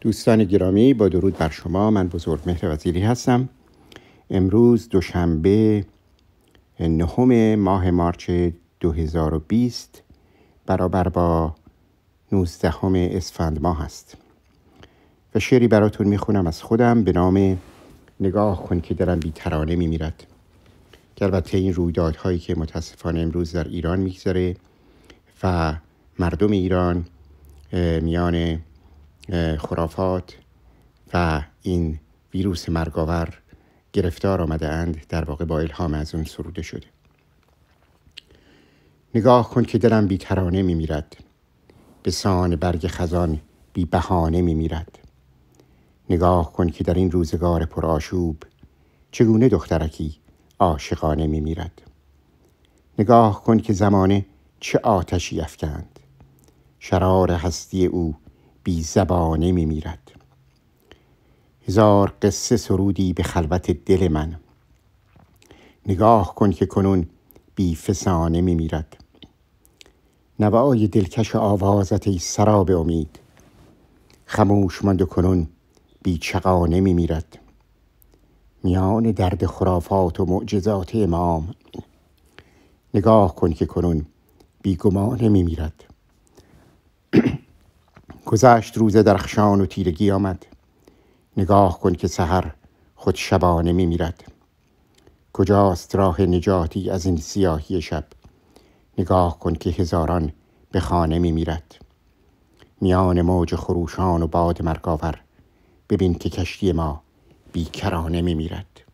دوستان گرامی با درود بر شما من بزرگ مهر وزیری هستم امروز دوشنبه نهم ماه مارچ 2020 برابر با 19 اسفند ماه است و شعری براتون میخونم از خودم به نام نگاه کن که درم بیترانه میمیرد که البته این رویدادهایی که متاسفانه امروز در ایران میگذره و مردم ایران میان خرافات و این ویروس مرگاور گرفتار آمده اند در واقع با الهام از اون سروده شده نگاه کن که دلم بی ترانه می میرد به سان برگ خزان بی بهانه می میرد نگاه کن که در این روزگار پرآشوب چگونه دخترکی عاشقانه می میرد نگاه کن که زمانه چه آتشی افکند شرار هستی او بی زبانه می میرد هزار قصه سرودی به خلوت دل من نگاه کن که کنون بی فسانه می میرد نوای دلکش آوازت ای سراب امید خموش ماند و کنون بی چقانه می میرد میان درد خرافات و معجزات امام نگاه کن که کنون بیگمانه می میرد گذشت روز درخشان و تیرگی آمد نگاه کن که سحر خود شبانه می میرد کجاست راه نجاتی از این سیاهی شب نگاه کن که هزاران به خانه می میرد میان موج خروشان و باد مرگاور ببین که کشتی ما بیکرانه می میرد